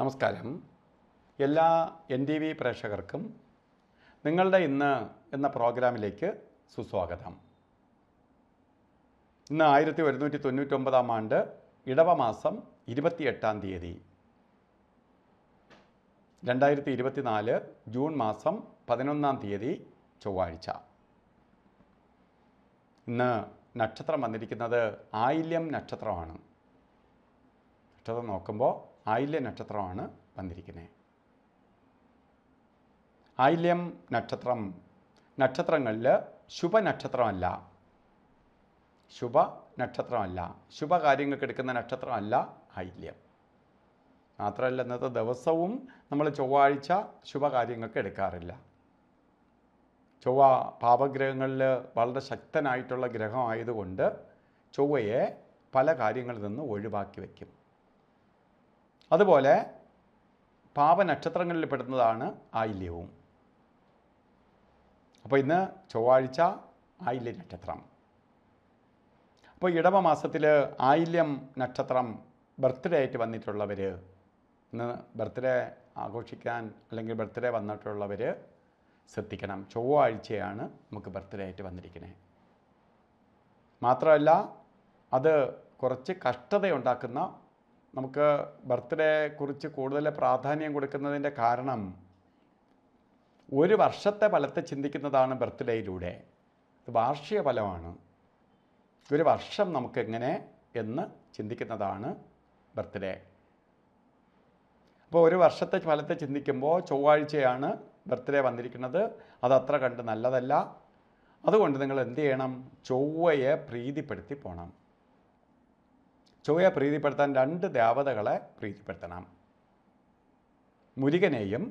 നമസ്കാരം എല്ലാ N T V പ്രേക്ഷകർക്കും നിങ്ങളുടെ ഇന്ന് എന്ന പ്രോഗ്രാമിലേക്ക് സുസ്വാഗതം ഇന്ന് ആയിരത്തി ഒരുന്നൂറ്റി തൊണ്ണൂറ്റൊമ്പതാം ആണ്ട് ഇടവമാസം ഇരുപത്തിയെട്ടാം തീയതി രണ്ടായിരത്തി ഇരുപത്തിനാല് ജൂൺ മാസം പതിനൊന്നാം തീയതി ചൊവ്വാഴ്ച ഇന്ന് നക്ഷത്രം വന്നിരിക്കുന്നത് ആയില്യം നക്ഷത്രമാണ് നക്ഷത്രം നോക്കുമ്പോൾ ആയില്യ നക്ഷത്രമാണ് വന്നിരിക്കുന്നത് ആയില്യം നക്ഷത്രം നക്ഷത്രങ്ങളിൽ ശുഭനക്ഷത്രമല്ല ശുഭ നക്ഷത്രമല്ല ശുഭകാര്യങ്ങൾക്ക് എടുക്കുന്ന നക്ഷത്രമല്ല ആയില്യം മാത്രമല്ല ഇന്നത്തെ ദിവസവും നമ്മൾ ചൊവ്വാഴ്ച ശുഭകാര്യങ്ങൾക്ക് എടുക്കാറില്ല ചൊവ്വ പാപഗ്രഹങ്ങളിൽ വളരെ ശക്തനായിട്ടുള്ള ഗ്രഹമായതുകൊണ്ട് ചൊവ്വയെ പല കാര്യങ്ങളിൽ നിന്ന് ഒഴിവാക്കി വയ്ക്കും അതുപോലെ പാപനക്ഷത്രങ്ങളിൽ പെടുന്നതാണ് ആയില്യവും അപ്പോൾ ഇന്ന് ചൊവ്വാഴ്ച ആയില്യ നക്ഷത്രം അപ്പോൾ ഇടവ മാസത്തിൽ ആയില്യം നക്ഷത്രം ബർത്ത്ഡേ ആയിട്ട് വന്നിട്ടുള്ളവർ ഇന്ന് ബർത്ത്ഡേ ആഘോഷിക്കാൻ അല്ലെങ്കിൽ ബർത്ത്ഡേ വന്നിട്ടുള്ളവർ ശ്രദ്ധിക്കണം ചൊവ്വാഴ്ചയാണ് നമുക്ക് ബർത്ത്ഡേ ആയിട്ട് വന്നിരിക്കുന്നത് മാത്രമല്ല അത് കുറച്ച് കഷ്ടതയുണ്ടാക്കുന്ന നമുക്ക് ബർത്ത്ഡേ കുറിച്ച് കൂടുതൽ പ്രാധാന്യം കൊടുക്കുന്നതിൻ്റെ കാരണം ഒരു വർഷത്തെ ഫലത്തെ ചിന്തിക്കുന്നതാണ് ബർത്ത്ഡേയിലൂടെ ഇത് വാർഷിക ഫലമാണ് ഒരു വർഷം നമുക്കെങ്ങനെ എന്ന് ചിന്തിക്കുന്നതാണ് ബർത്ത്ഡേ അപ്പോൾ ഒരു വർഷത്തെ ഫലത്തെ ചിന്തിക്കുമ്പോൾ ചൊവ്വാഴ്ചയാണ് ബർത്ത്ഡേ വന്നിരിക്കുന്നത് അതത്ര കണ്ട് നല്ലതല്ല അതുകൊണ്ട് നിങ്ങൾ എന്ത് ചെയ്യണം ചൊവ്വയെ പ്രീതിപ്പെടുത്തി പോകണം ചൊവ്വയെ പ്രീതിപ്പെടുത്താൻ രണ്ട് ദേവതകളെ പ്രീതിപ്പെടുത്തണം മുരുകനെയും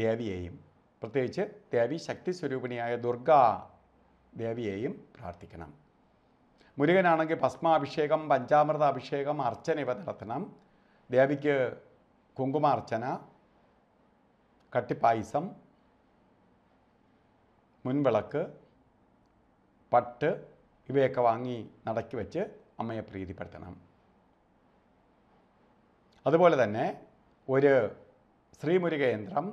ദേവിയെയും പ്രത്യേകിച്ച് ദേവി ശക്തി സ്വരൂപിണിയായ ദുർഗാ ദേവിയെയും പ്രാർത്ഥിക്കണം മുരുകനാണെങ്കിൽ ഭസ്മാഭിഷേകം പഞ്ചാമൃത അഭിഷേകം അർച്ചന ഇവ നടത്തണം ദേവിക്ക് കുങ്കുമാർച്ചന കട്ടിപ്പായസം മുൻവിളക്ക് പട്ട് ഇവയൊക്കെ വാങ്ങി നടക്കി വെച്ച് അമ്മയെ പ്രീതിപ്പെടുത്തണം അതുപോലെ തന്നെ ഒരു ശ്രീമുരുകയന്ത്രം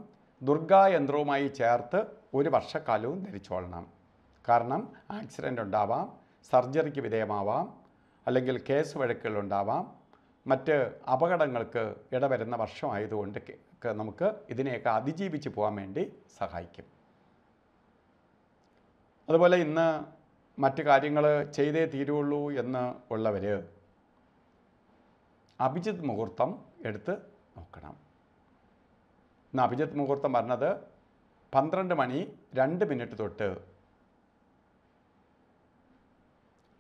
ദുർഗായന്ത്രവുമായി ചേർത്ത് ഒരു വർഷക്കാലവും ധരിച്ചോളണം കാരണം ആക്സിഡൻ്റ് ഉണ്ടാവാം സർജറിക്ക് വിധേയമാവാം അല്ലെങ്കിൽ കേസ് വഴക്കുകൾ ഉണ്ടാവാം മറ്റ് അപകടങ്ങൾക്ക് ഇടവരുന്ന വർഷമായതുകൊണ്ട് നമുക്ക് ഇതിനെയൊക്കെ അതിജീവിച്ച് പോകാൻ വേണ്ടി സഹായിക്കും അതുപോലെ ഇന്ന് മറ്റു കാര്യങ്ങൾ ചെയ്തേ തീരുള്ളൂ എന്ന് ഉള്ളവർ അഭിജിത് മുഹൂർത്തം എടുത്ത് നോക്കണം ഇന്ന് അഭിജിത് മുഹൂർത്തം പറഞ്ഞത് പന്ത്രണ്ട് മണി രണ്ട് മിനിറ്റ് തൊട്ട്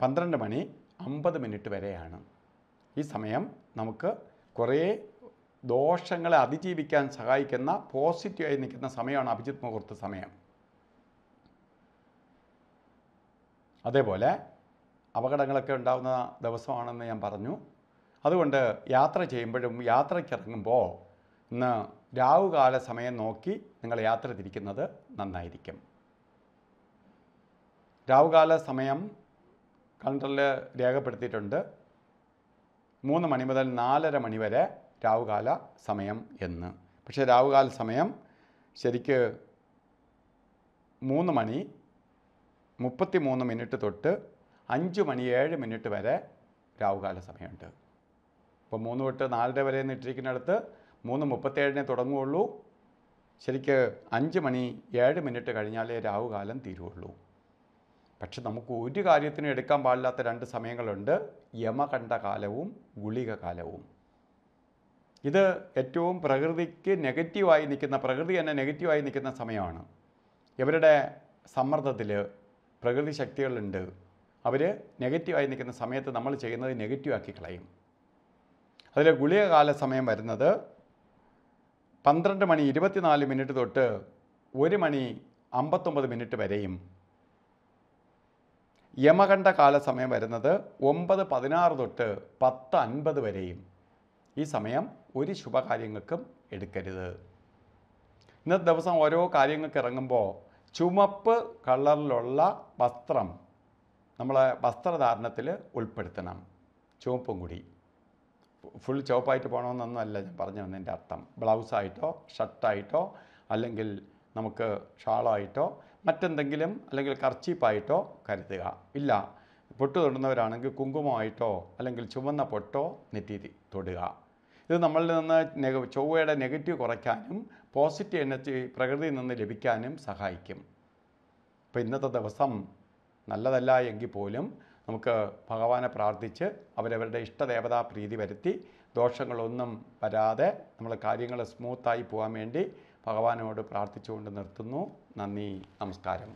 പന്ത്രണ്ട് മണി അമ്പത് മിനിറ്റ് വരെയാണ് ഈ സമയം നമുക്ക് കുറേ ദോഷങ്ങളെ അതിജീവിക്കാൻ സഹായിക്കുന്ന പോസിറ്റീവായി നിൽക്കുന്ന സമയമാണ് അഭിജിത് മുഹൂർത്ത സമയം അതേപോലെ അപകടങ്ങളൊക്കെ ഉണ്ടാകുന്ന ദിവസമാണെന്ന് ഞാൻ പറഞ്ഞു അതുകൊണ്ട് യാത്ര ചെയ്യുമ്പോഴും യാത്രയ്ക്കിറങ്ങുമ്പോൾ ഇന്ന് രാവുകാല സമയം നോക്കി നിങ്ങൾ യാത്ര തിരിക്കുന്നത് നന്നായിരിക്കും രാവുകാല സമയം കലണ്ടറിൽ രേഖപ്പെടുത്തിയിട്ടുണ്ട് മൂന്ന് മണി മുതൽ നാലര മണി വരെ രാവുകാല സമയം എന്ന് പക്ഷേ രാവുകാല സമയം ശരിക്ക് മൂന്ന് മണി മുപ്പത്തി മൂന്ന് മിനിറ്റ് തൊട്ട് അഞ്ച് മണി ഏഴ് മിനിറ്റ് വരെ രാവുകാല സമയമുണ്ട് ഇപ്പോൾ മൂന്ന് തൊട്ട് നാലര വരെ അടുത്ത് മൂന്ന് മുപ്പത്തേഴിനെ തുടങ്ങുകയുള്ളൂ ശരിക്ക് അഞ്ച് മണി ഏഴ് മിനിറ്റ് കഴിഞ്ഞാലേ രാഹുകാലം തീരുള്ളൂ പക്ഷെ നമുക്ക് ഒരു കാര്യത്തിനും എടുക്കാൻ പാടില്ലാത്ത രണ്ട് സമയങ്ങളുണ്ട് യമകണ്ഠ കാലവും ഗുളിക കാലവും ഇത് ഏറ്റവും പ്രകൃതിക്ക് നെഗറ്റീവായി നിൽക്കുന്ന പ്രകൃതി തന്നെ നെഗറ്റീവായി നിൽക്കുന്ന സമയമാണ് ഇവരുടെ സമ്മർദ്ദത്തിൽ പ്രകൃതി ശക്തികളുണ്ട് അവർ നെഗറ്റീവായി നിൽക്കുന്ന സമയത്ത് നമ്മൾ ചെയ്യുന്നത് നെഗറ്റീവാക്കി കളയും അതിലെ ഗുളികകാല സമയം വരുന്നത് പന്ത്രണ്ട് മണി ഇരുപത്തിനാല് മിനിറ്റ് തൊട്ട് ഒരു മണി അമ്പത്തൊമ്പത് മിനിറ്റ് വരെയും യമകണ്ഠ കാല സമയം വരുന്നത് ഒമ്പത് പതിനാറ് തൊട്ട് പത്ത് അൻപത് വരെയും ഈ സമയം ഒരു ശുഭകാര്യങ്ങൾക്കും എടുക്കരുത് ഇന്നത്തെ ദിവസം ഓരോ കാര്യങ്ങൾക്ക് ഇറങ്ങുമ്പോൾ ചുമപ്പ് കളറിലുള്ള വസ്ത്രം നമ്മളെ വസ്ത്രധാരണത്തിൽ ഉൾപ്പെടുത്തണം ചുവപ്പും കൂടി ഫുൾ ചുവപ്പായിട്ട് പോകണമെന്നൊന്നുമല്ല ഞാൻ പറഞ്ഞു വന്നതിൻ്റെ അർത്ഥം ബ്ലൗസായിട്ടോ ഷർട്ടായിട്ടോ അല്ലെങ്കിൽ നമുക്ക് ഷാളായിട്ടോ മറ്റെന്തെങ്കിലും അല്ലെങ്കിൽ കർച്ചീപ്പായിട്ടോ കരുതുക ഇല്ല പൊട്ട് തൊടുന്നവരാണെങ്കിൽ കുങ്കുമമായിട്ടോ അല്ലെങ്കിൽ ചുവന്ന പൊട്ടോ നെറ്റി തൊടുക ഇത് നമ്മളിൽ നിന്ന് നെഗ ചൊവ്വയുടെ നെഗറ്റീവ് കുറയ്ക്കാനും പോസിറ്റീവ് എനർജി പ്രകൃതിയിൽ നിന്ന് ലഭിക്കാനും സഹായിക്കും അപ്പോൾ ഇന്നത്തെ ദിവസം നല്ലതല്ല എങ്കിൽ പോലും നമുക്ക് ഭഗവാനെ പ്രാർത്ഥിച്ച് അവരവരുടെ ഇഷ്ടദേവതാ പ്രീതി വരുത്തി ദോഷങ്ങളൊന്നും വരാതെ നമ്മൾ കാര്യങ്ങൾ സ്മൂത്തായി പോകാൻ വേണ്ടി ഭഗവാനോട് പ്രാർത്ഥിച്ചുകൊണ്ട് നിർത്തുന്നു നന്ദി നമസ്കാരം